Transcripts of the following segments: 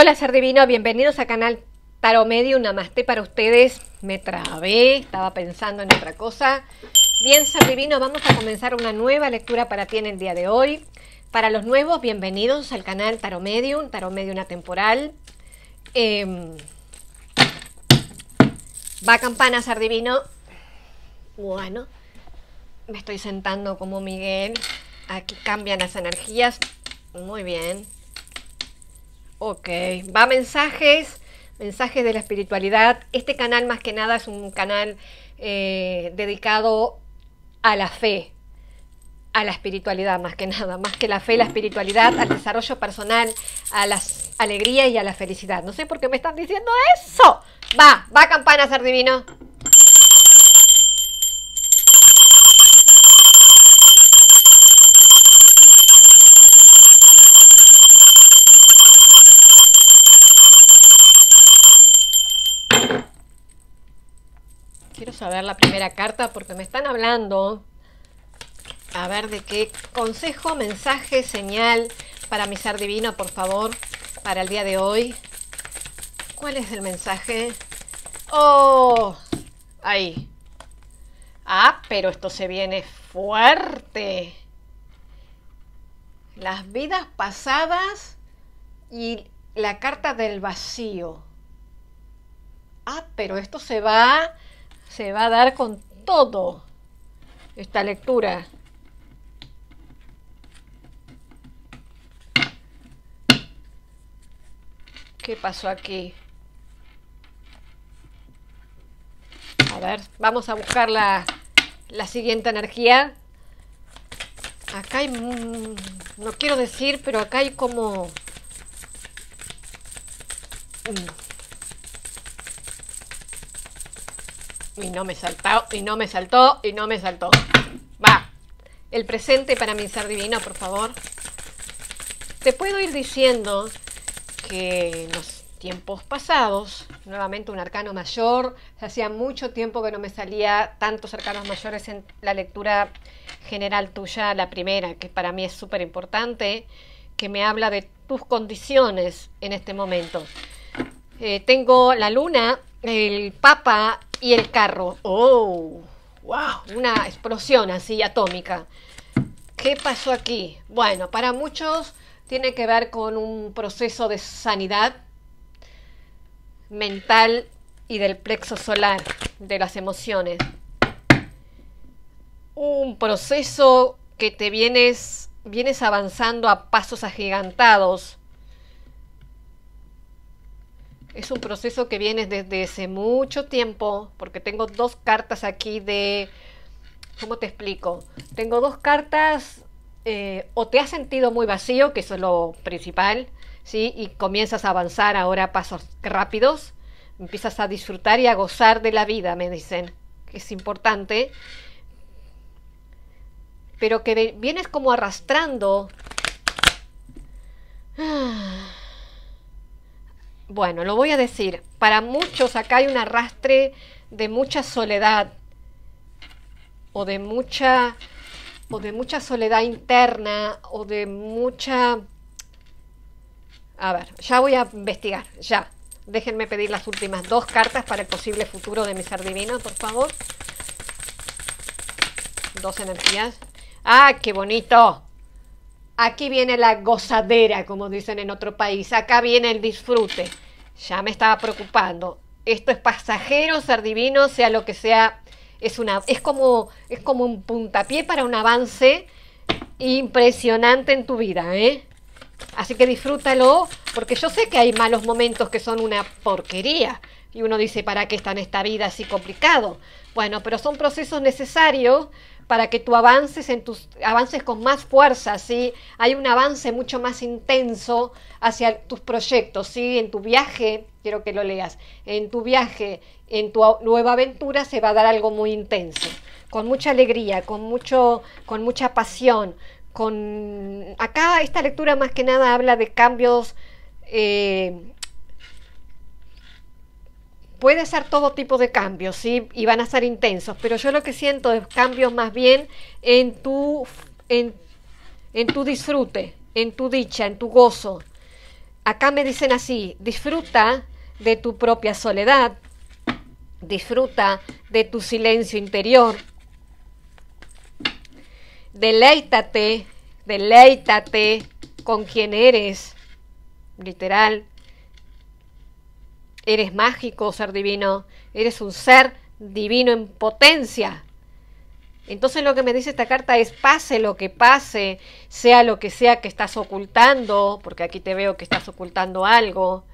Hola Sardivino, bienvenidos al canal Taro Medio, namaste para ustedes. Me trabé, estaba pensando en otra cosa. Bien Sardivino, vamos a comenzar una nueva lectura para ti en el día de hoy. Para los nuevos, bienvenidos al canal Taro Medium, Taro Medium Atemporal. Em, va campana Sardivino. Bueno, me estoy sentando como Miguel. Aquí cambian las energías. Muy bien. Ok, va mensajes, mensajes de la espiritualidad. Este canal más que nada es un canal eh, dedicado a la fe, a la espiritualidad más que nada, más que la fe, la espiritualidad, al desarrollo personal, a la alegría y a la felicidad. No sé por qué me están diciendo eso. Va, va campana, ser divino. a ver la primera carta porque me están hablando. A ver de qué consejo, mensaje, señal para mi ser divino, por favor, para el día de hoy. ¿Cuál es el mensaje? ¡Oh! Ahí. Ah, pero esto se viene fuerte. Las vidas pasadas y la carta del vacío. Ah, pero esto se va se va a dar con todo esta lectura. ¿Qué pasó aquí? A ver, vamos a buscar la, siguiente energía. Acá hay, no quiero decir, pero acá hay como Y no me saltó, y no me saltó, y no me saltó. Va. El presente para mi ser divino, por favor. Te puedo ir diciendo que en los tiempos pasados, nuevamente un arcano mayor, hacía mucho tiempo que no me salía tantos arcanos mayores en la lectura general tuya, la primera, que para mí es súper importante, que me habla de tus condiciones en este momento. Eh, tengo la luna, el Papa y el carro. ¡Oh! ¡Wow! Una explosión así atómica. ¿Qué pasó aquí? Bueno, para muchos tiene que ver con un proceso de sanidad mental y del plexo solar, de las emociones. Un proceso que te vienes, vienes avanzando a pasos agigantados es un proceso que viene desde hace mucho tiempo, porque tengo dos cartas aquí de, ¿cómo te explico? Tengo dos cartas, eh, o te has sentido muy vacío, que eso es lo principal, ¿sí? Y comienzas a avanzar ahora a pasos rápidos, empiezas a disfrutar y a gozar de la vida, me dicen, que es importante, pero que vienes como arrastrando. Ah. Bueno, lo voy a decir, para muchos acá hay un arrastre de mucha soledad o de mucha o de mucha soledad interna o de mucha a ver, ya voy a investigar, ya. Déjenme pedir las últimas dos cartas para el posible futuro de mi ser divino, por favor. Dos energías. ¡Ah, qué bonito! Aquí viene la gozadera, como dicen en otro país. Acá viene el disfrute. Ya me estaba preocupando. Esto es pasajero, ser divino, sea lo que sea. Es, una, es, como, es como un puntapié para un avance impresionante en tu vida, ¿eh? Así que disfrútalo, porque yo sé que hay malos momentos que son una porquería. Y uno dice, ¿para qué está en esta vida así complicado? Bueno, pero son procesos necesarios para que tú avances en tus avances con más fuerza, ¿sí? Hay un avance mucho más intenso hacia tus proyectos, ¿sí? En tu viaje, quiero que lo leas, en tu viaje, en tu nueva aventura se va a dar algo muy intenso, con mucha alegría, con mucho con mucha pasión, con acá esta lectura más que nada habla de cambios eh, puede ser todo tipo de cambios, ¿sí? Y van a ser intensos, pero yo lo que siento es cambios más bien en tu, en, en tu disfrute, en tu dicha, en tu gozo. Acá me dicen así, disfruta de tu propia soledad, disfruta de tu silencio interior, deleítate, deleítate con quien eres, literal, Eres mágico, ser divino. Eres un ser divino en potencia. Entonces lo que me dice esta carta es pase lo que pase, sea lo que sea que estás ocultando, porque aquí te veo que estás ocultando algo.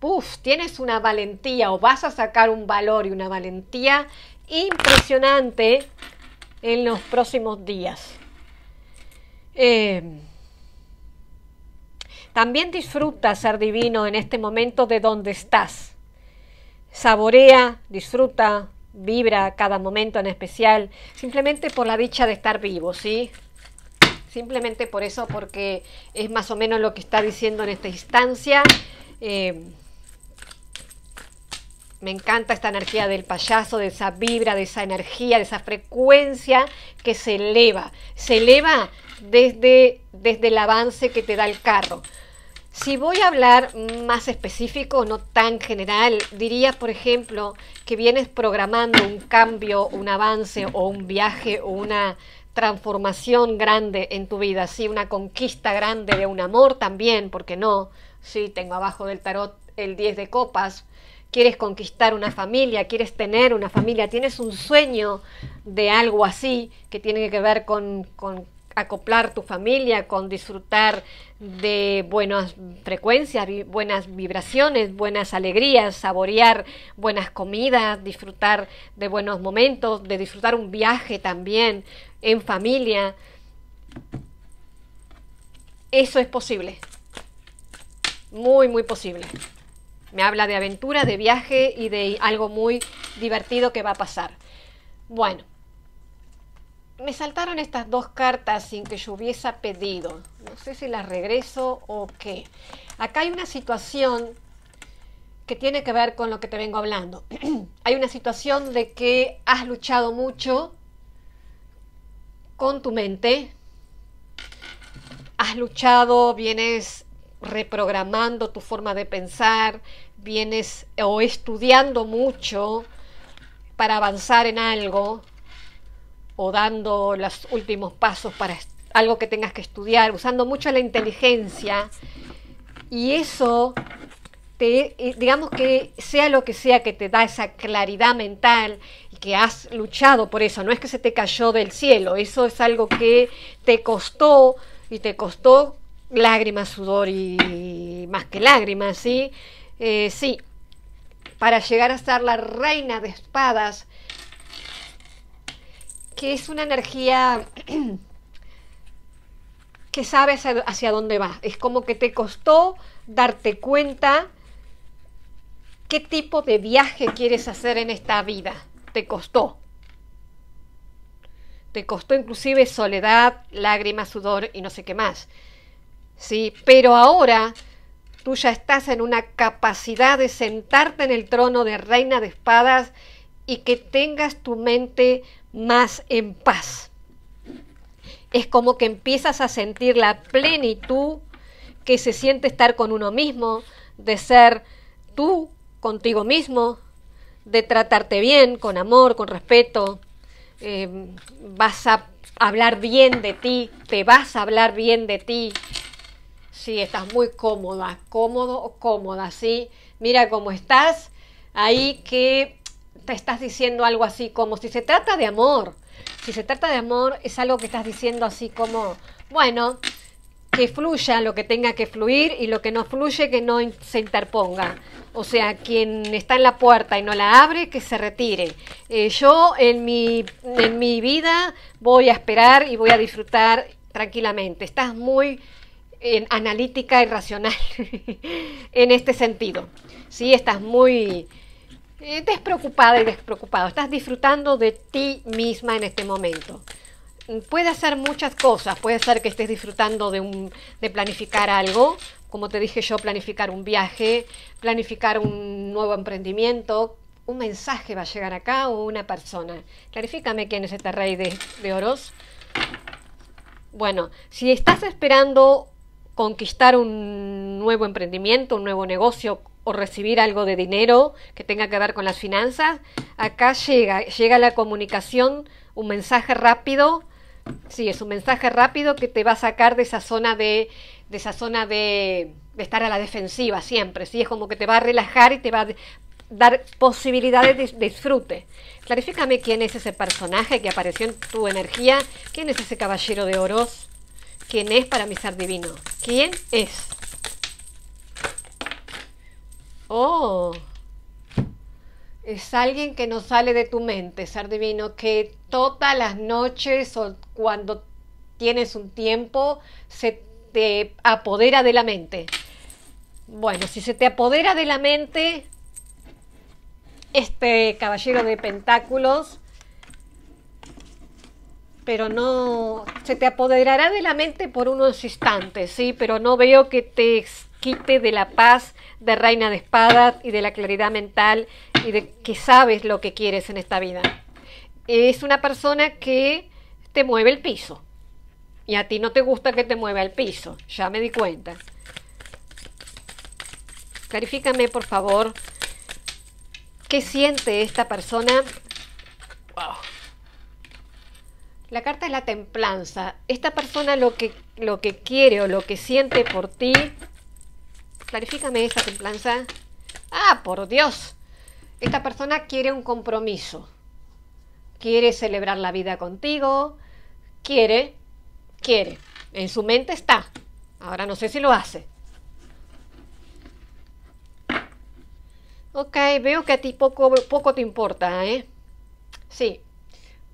Uf, tienes una valentía o vas a sacar un valor y una valentía impresionante en los próximos días. Eh, también disfruta ser divino en este momento de donde estás. Saborea, disfruta, vibra cada momento en especial, simplemente por la dicha de estar vivo, ¿sí? Simplemente por eso, porque es más o menos lo que está diciendo en esta instancia. Eh, me encanta esta energía del payaso, de esa vibra, de esa energía, de esa frecuencia que se eleva. Se eleva desde desde el avance que te da el carro. Si voy a hablar más específico, no tan general, diría, por ejemplo, que vienes programando un cambio, un avance o un viaje o una transformación grande en tu vida, sí, una conquista grande de un amor también, porque no, sí, tengo abajo del tarot el 10 de copas, quieres conquistar una familia, quieres tener una familia, tienes un sueño de algo así que tiene que ver con acoplar tu familia con disfrutar de buenas frecuencias, buenas vibraciones, buenas alegrías, saborear buenas comidas, disfrutar de buenos momentos, de disfrutar un viaje también en familia. Eso es posible. Muy, muy posible. Me habla de aventura, de viaje y de algo muy divertido que va a pasar. Bueno, me saltaron estas dos cartas sin que yo hubiese pedido. No sé si las regreso o qué. Acá hay una situación que tiene que ver con lo que te vengo hablando. hay una situación de que has luchado mucho con tu mente. Has luchado, vienes reprogramando tu forma de pensar, vienes o estudiando mucho para avanzar en algo, o dando los últimos pasos para algo que tengas que estudiar, usando mucho la inteligencia. Y eso, te, digamos que sea lo que sea que te da esa claridad mental y que has luchado por eso, no es que se te cayó del cielo, eso es algo que te costó y te costó lágrimas, sudor y más que lágrimas, ¿sí? Eh, sí, para llegar a ser la reina de espadas que es una energía que sabes hacia, dónde va. Es como que te costó darte cuenta qué tipo de viaje quieres hacer en esta vida. Te costó. Te costó inclusive soledad, lágrimas, sudor y no sé qué más. Sí, pero ahora tú ya estás en una capacidad de sentarte en el trono de reina de espadas y que tengas tu mente más en paz. Es como que empiezas a sentir la plenitud que se siente estar con uno mismo, de ser tú contigo mismo, de tratarte bien, con amor, con respeto. Eh, vas a hablar bien de ti, te vas a hablar bien de ti. Si sí, estás muy cómoda, cómodo o cómoda, ¿sí? Mira cómo estás, ahí que estás diciendo algo así como, si se trata de amor, si se trata de amor, es algo que estás diciendo así como, bueno, que fluya lo que tenga que fluir y lo que no fluye que no se interponga. O sea, quien está en la puerta y no la abre, que se retire. Eh, yo en mi, en mi vida voy a esperar y voy a disfrutar tranquilamente. Estás muy analítica y racional en este sentido. Sí, estás muy eh, despreocupada y despreocupado, estás disfrutando de ti misma en este momento. Puede hacer muchas cosas, puede ser que estés disfrutando de, planificar algo, como te dije yo, planificar un viaje, planificar un nuevo emprendimiento, un mensaje va a llegar acá o una persona. Clarifícame quién es este rey de, de oros. Bueno, si estás esperando conquistar un nuevo emprendimiento, un nuevo negocio, o recibir algo de dinero que tenga que ver con las finanzas, acá llega, llega la comunicación, un mensaje rápido, sí, es un mensaje rápido que te va a sacar de esa zona de, de esa zona de, estar a la defensiva siempre, sí, es como que te va a relajar y te va a dar posibilidades de disfrute. Clarifícame quién es ese personaje que apareció en tu energía, quién es ese caballero de oros, quién es para mi ser divino, quién es. Oh, es alguien que no sale de tu mente, ser que todas las noches o cuando tienes un tiempo se te apodera de la mente. Bueno, si se te apodera de la mente, este caballero de pentáculos, pero no, se te apoderará de la mente por unos instantes, ¿sí? Pero no veo que te quite de la paz de reina de espadas y de la claridad mental y de que sabes lo que quieres en esta vida. Es una persona que te mueve el piso. Y a ti no te gusta que te mueva el piso. Ya me di cuenta. Clarifícame, por favor, qué siente esta persona. La carta es la templanza. Esta persona lo que, lo que quiere o lo que siente por ti Clarifícame esta templanza. Ah, por Dios. Esta persona quiere un compromiso. Quiere celebrar la vida contigo. Quiere, quiere. En su mente está. Ahora no sé si lo hace. Ok, veo que a ti poco, poco te importa, ¿eh? Sí,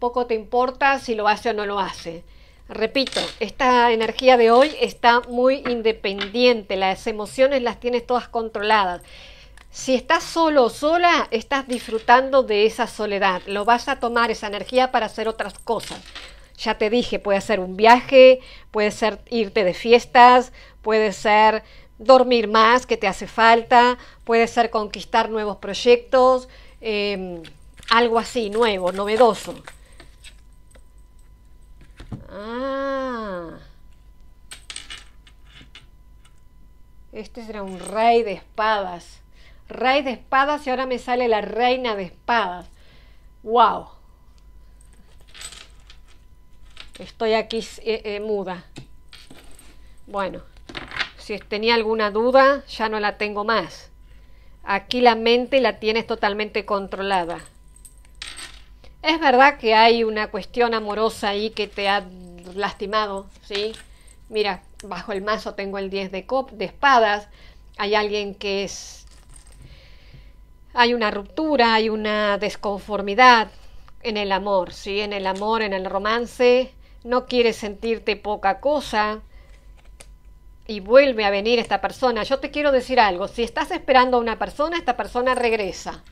poco te importa si lo hace o no lo hace. Repito, esta energía de hoy está muy independiente, las emociones las tienes todas controladas. Si estás solo o sola, estás disfrutando de esa soledad, lo vas a tomar esa energía para hacer otras cosas. Ya te dije, puede ser un viaje, puede ser irte de fiestas, puede ser dormir más que te hace falta, puede ser conquistar nuevos proyectos, em, algo así, nuevo, novedoso. Ah. Este será un rey de espadas. Rey de espadas y ahora me sale la reina de espadas. ¡Wow! Estoy aquí eh, eh, muda. Bueno, si tenía alguna duda, ya no la tengo más. Aquí la mente la tienes totalmente controlada. Es verdad que hay una cuestión amorosa ahí que te ha lastimado, ¿sí? Mira, bajo el mazo tengo el 10 de, de espadas, hay alguien que es... Hay una ruptura, hay una desconformidad en el amor, ¿sí? En el amor, en el romance, no quieres sentirte poca cosa, y vuelve a venir esta persona. Yo te quiero decir algo, si estás esperando a una persona, esta persona regresa.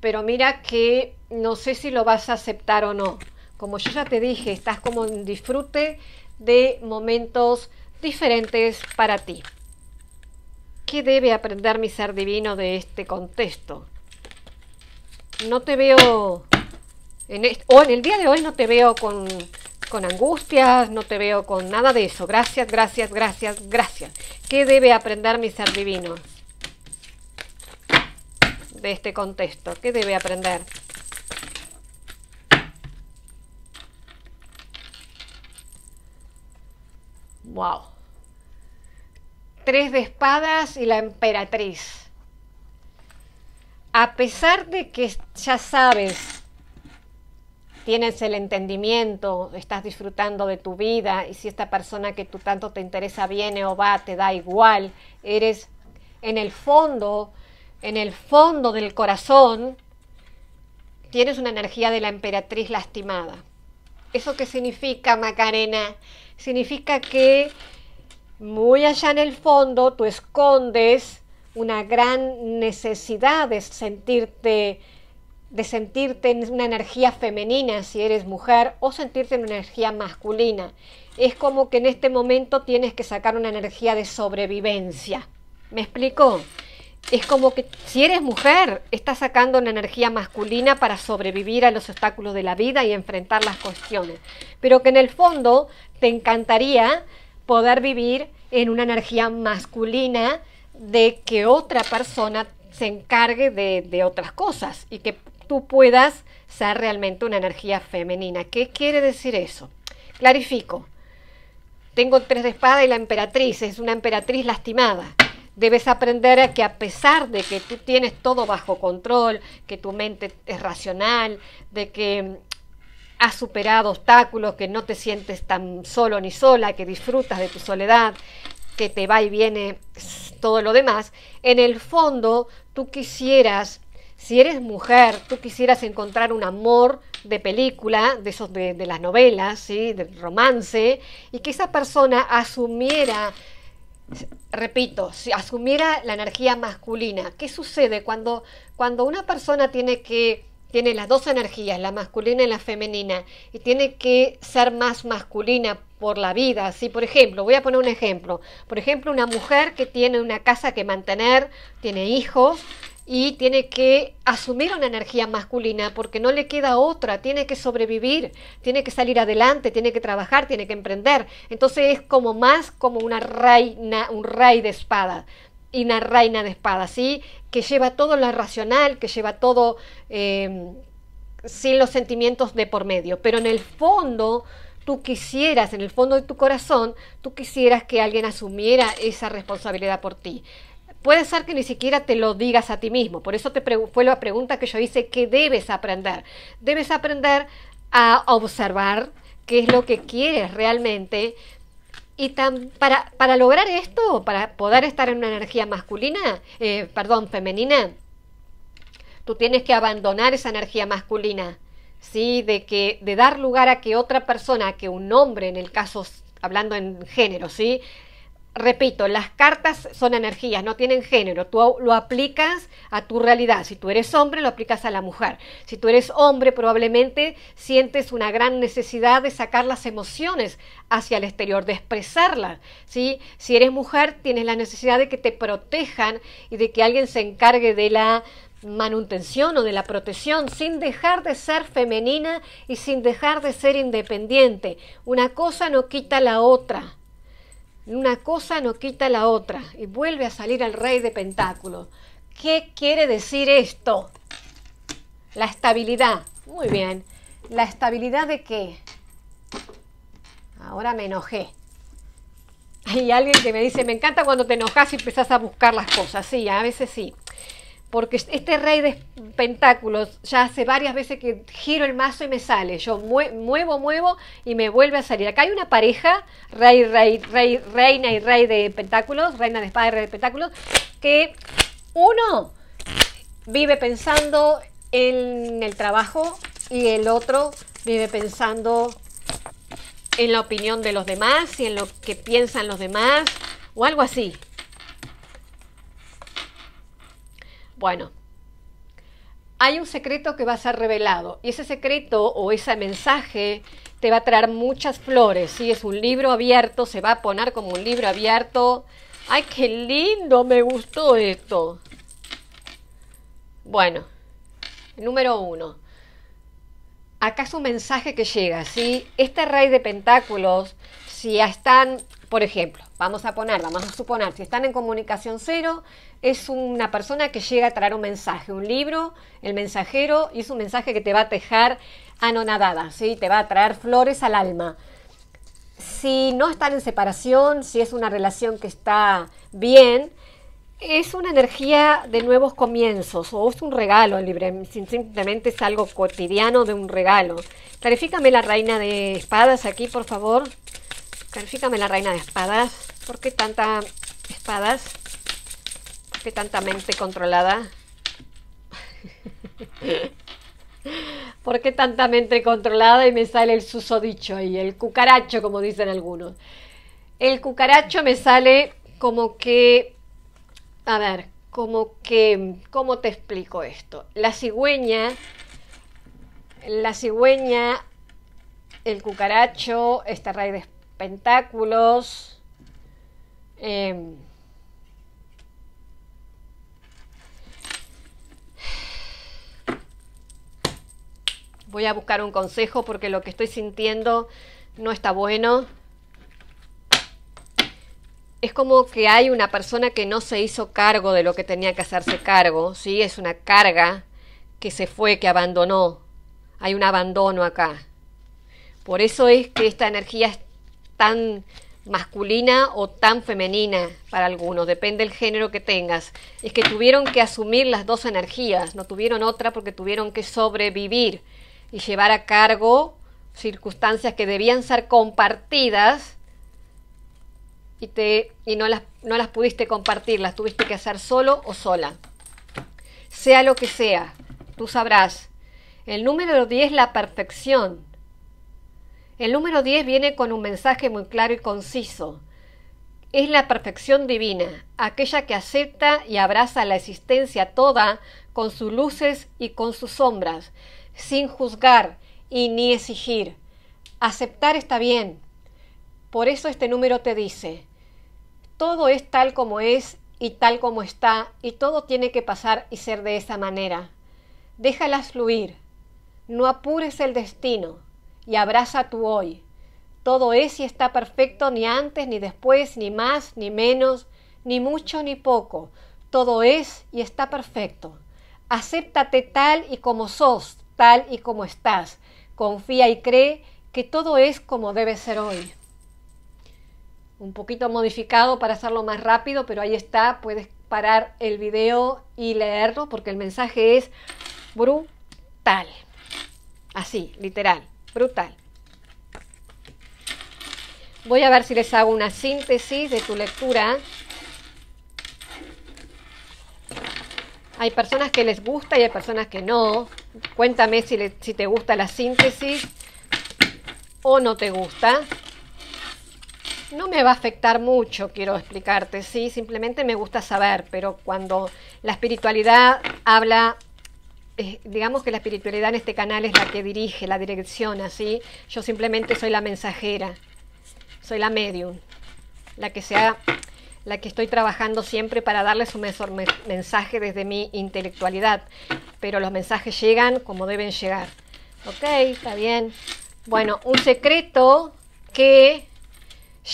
Pero mira que no sé si lo vas a aceptar o no. Como yo ya te dije, estás como en disfrute de momentos diferentes para ti. ¿Qué debe aprender mi ser divino de este contexto? No te veo, en o en el día de hoy no te veo con, con angustias, no te veo con nada de eso. Gracias, gracias, gracias, gracias. ¿Qué debe aprender mi ser divino de este contexto? ¿Qué debe aprender? Wow. Tres de espadas y la emperatriz. A pesar de que ya sabes, tienes el entendimiento, estás disfrutando de tu vida y si esta persona que tú tanto te interesa viene o va, te da igual, eres en el fondo, en el fondo del corazón, tienes una energía de la emperatriz lastimada. ¿Eso qué significa, Macarena? significa que muy allá en el fondo tú escondes una gran necesidad de sentirte de sentirte en una energía femenina si eres mujer o sentirte en una energía masculina. Es como que en este momento tienes que sacar una energía de sobrevivencia. ¿Me explico? Es como que si eres mujer, estás sacando una energía masculina para sobrevivir a los obstáculos de la vida y enfrentar las cuestiones. Pero que en el fondo te encantaría poder vivir en una energía masculina de que otra persona se encargue de, otras cosas y que tú puedas ser realmente una energía femenina. ¿Qué quiere decir eso? Clarifico. Tengo tres de espada y la emperatriz es una emperatriz lastimada. Debes aprender a que a pesar de que tú tienes todo bajo control, que tu mente es racional, de que has superado obstáculos, que no te sientes tan solo ni sola, que disfrutas de tu soledad, que te va y viene todo lo demás, en el fondo tú quisieras, si eres mujer, tú quisieras encontrar un amor de película, de esos de, las novelas, ¿sí? del romance, y que esa persona asumiera repito, si asumiera la energía masculina, ¿qué sucede cuando, cuando una persona tiene que tiene las dos energías, la masculina y la femenina, y tiene que ser más masculina por la vida. así por ejemplo, voy a poner un ejemplo, por ejemplo, una mujer que tiene una casa que mantener, tiene hijos y tiene que asumir una energía masculina porque no le queda otra, tiene que sobrevivir, tiene que salir adelante, tiene que trabajar, tiene que emprender. Entonces es como más como una reina, un rey de espada y una reina de espadas, ¿sí? Que lleva todo lo racional, que lleva todo eh, sin los sentimientos de por medio. Pero en el fondo, tú quisieras, en el fondo de tu corazón, tú quisieras que alguien asumiera esa responsabilidad por ti. Puede ser que ni siquiera te lo digas a ti mismo. Por eso te fue la pregunta que yo hice, ¿qué debes aprender? Debes aprender a observar qué es lo que quieres realmente, y tan, para, para, lograr esto, para poder estar en una energía masculina, eh, perdón, femenina, tú tienes que abandonar esa energía masculina, ¿sí? De, que, de dar lugar a que otra persona, que un hombre, en el caso, hablando en género, ¿sí? repito, las cartas son energías, no tienen género. Tú lo aplicas a tu realidad. Si tú eres hombre, lo aplicas a la mujer. Si tú eres hombre, probablemente sientes una gran necesidad de sacar las emociones hacia el exterior, de expresarlas. ¿sí? Si eres mujer, tienes la necesidad de que te protejan y de que alguien se encargue de la manutención o de la protección, sin dejar de ser femenina y sin dejar de ser independiente. Una cosa no quita la otra. Una cosa no quita la otra y vuelve a salir el rey de pentáculos. ¿Qué quiere decir esto? La estabilidad. Muy bien. ¿La estabilidad de qué? Ahora me enojé. Hay alguien que me dice, me encanta cuando te enojas y empezás a buscar las cosas. Sí, a veces sí porque este rey de pentáculos ya hace varias veces que giro el mazo y me sale. Yo muevo, muevo y me vuelve a salir. Acá hay una pareja, rey, rey, rey, reina y rey de pentáculos, reina de espada y rey de pentáculos, que uno vive pensando en el trabajo y el otro vive pensando en la opinión de los demás y en lo que piensan los demás o algo así. Bueno, hay un secreto que va a ser revelado y ese secreto o ese mensaje te va a traer muchas flores. Si ¿sí? es un libro abierto, se va a poner como un libro abierto. ¡Ay, qué lindo! Me gustó esto. Bueno, número uno. Acá es un mensaje que llega, ¿sí? Este raíz de pentáculos, si están por ejemplo, vamos a poner, vamos a suponer, si están en comunicación cero, es una persona que llega a traer un mensaje, un libro, el mensajero, y es un mensaje que te va a dejar anonadada, ¿sí? te va a traer flores al alma. Si no están en separación, si es una relación que está bien, es una energía de nuevos comienzos, o es un regalo libre, simplemente es algo cotidiano de un regalo. Clarifícame la reina de espadas aquí, por favor. Califícame la reina de espadas. ¿Por qué tanta espadas? ¿Por qué tanta mente controlada? ¿Por qué tanta mente controlada y me sale el susodicho y el cucaracho, como dicen algunos? El cucaracho me sale como que, a ver, como que, ¿cómo te explico esto? La cigüeña, la cigüeña, el cucaracho, esta raíz de pentáculos. Em, voy a buscar un consejo porque lo que estoy sintiendo no está bueno. Es como que hay una persona que no se hizo cargo de lo que tenía que hacerse cargo, ¿sí? Es una carga que se fue, que abandonó. Hay un abandono acá. Por eso es que esta energía tan masculina o tan femenina para algunos, depende del género que tengas, es que tuvieron que asumir las dos energías, no tuvieron otra porque tuvieron que sobrevivir y llevar a cargo circunstancias que debían ser compartidas y, te, y no, las, no las pudiste compartir, las tuviste que hacer solo o sola. Sea lo que sea, tú sabrás. El número 10 la perfección. El número 10 viene con un mensaje muy claro y conciso. Es la perfección divina, aquella que acepta y abraza la existencia toda con sus luces y con sus sombras, sin juzgar y ni exigir. Aceptar está bien. Por eso este número te dice, todo es tal como es y tal como está y todo tiene que pasar y ser de esa manera. Déjalas fluir. No apures el destino y abraza tu hoy. Todo es y está perfecto ni antes, ni después, ni más, ni menos, ni mucho, ni poco. Todo es y está perfecto. Acéptate tal y como sos, tal y como estás. Confía y cree que todo es como debe ser hoy. Un poquito modificado para hacerlo más rápido, pero ahí está. Puedes parar el video y leerlo porque el mensaje es brutal. Así, literal. Brutal. Voy a ver si les hago una síntesis de tu lectura. Hay personas que les gusta y hay personas que no. Cuéntame si, si te gusta la síntesis o no te gusta. No me va a afectar mucho, quiero explicarte, sí, simplemente me gusta saber, pero cuando la espiritualidad habla digamos que la espiritualidad en este canal es la que dirige, la dirección, así. Yo simplemente soy la mensajera, soy la medium, la que sea, la que estoy trabajando siempre para darles un mensaje desde mi intelectualidad. Pero los mensajes llegan como deben llegar. Ok, está bien. Bueno, un secreto que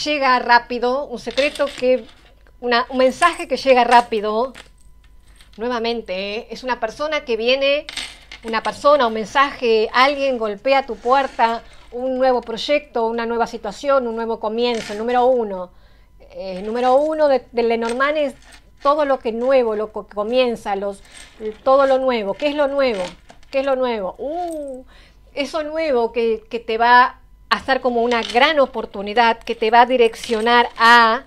llega rápido, un secreto que, un mensaje que llega rápido nuevamente, ¿eh? es una persona que viene, una persona, un mensaje, alguien golpea tu puerta, un nuevo proyecto, una nueva situación, un nuevo comienzo, número uno. Eh, número uno de, Lenormand es todo lo que nuevo, lo que comienza, los, todo lo nuevo. ¿Qué es lo nuevo? ¿Qué es lo nuevo? Uh, eso nuevo que, que te va a hacer como una gran oportunidad, que te va a direccionar a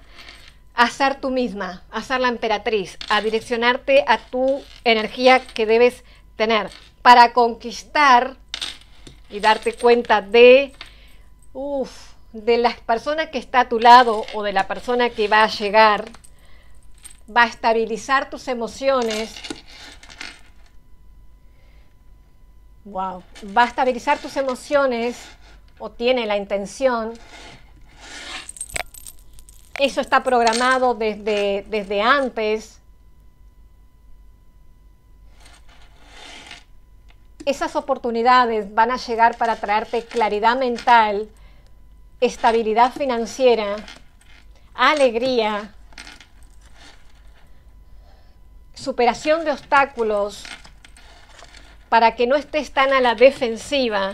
a ser tú misma, a ser la emperatriz, a direccionarte a tu energía que debes tener para conquistar y darte cuenta de, uff de la persona que está a tu lado o de la persona que va a llegar, va a estabilizar tus emociones. Wow, va a estabilizar tus emociones o tiene la intención eso está programado desde, desde antes. Esas oportunidades van a llegar para traerte claridad mental, estabilidad financiera, alegría, superación de obstáculos para que no estés tan a la defensiva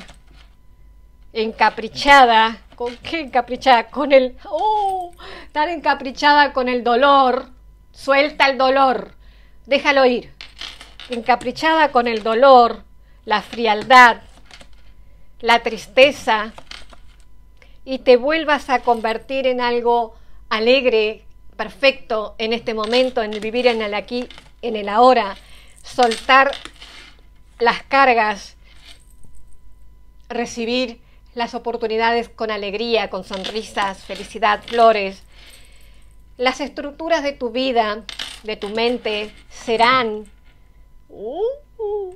encaprichada, ¿con qué encaprichada? Con el, oh, encaprichada con el dolor, suelta el dolor, déjalo ir, encaprichada con el dolor, la frialdad, la tristeza, y te vuelvas a convertir en algo alegre, perfecto en este momento, en vivir en el aquí, en el ahora, soltar las cargas, recibir las oportunidades con alegría, con sonrisas, felicidad, flores. Las estructuras de tu vida, de tu mente, serán, uh,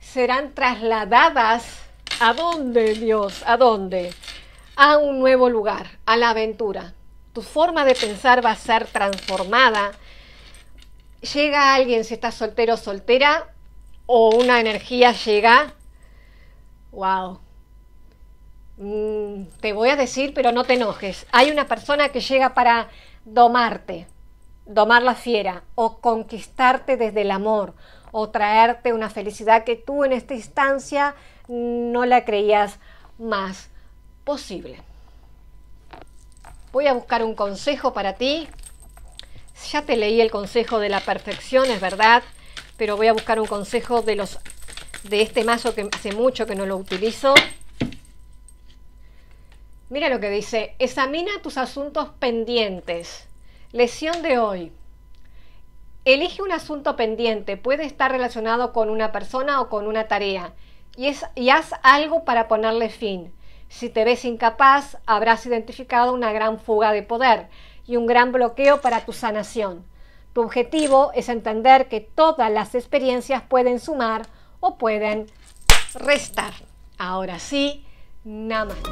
serán trasladadas a dónde, Dios, a dónde, a un nuevo lugar, a la aventura. Tu forma de pensar va a ser transformada. Llega alguien, si estás soltero o soltera, o una energía llega. ¡Wow! Mm, te voy a decir, pero no te enojes, hay una persona que llega para domarte, domar la fiera, o conquistarte desde el amor, o traerte una felicidad que tú en esta instancia no la creías más posible. Voy a buscar un consejo para ti. Ya te leí el consejo de la perfección, es verdad, pero voy a buscar un consejo de los de este mazo que hace mucho que no lo utilizo. Mira lo que dice, examina tus asuntos pendientes. Lesión de hoy. Elige un asunto pendiente, puede estar relacionado con una persona o con una tarea, y, y haz algo para ponerle fin. Si te ves incapaz, habrás identificado una gran fuga de poder y un gran bloqueo para tu sanación. Tu objetivo es entender que todas las experiencias pueden sumar o pueden restar. Ahora sí, namaste.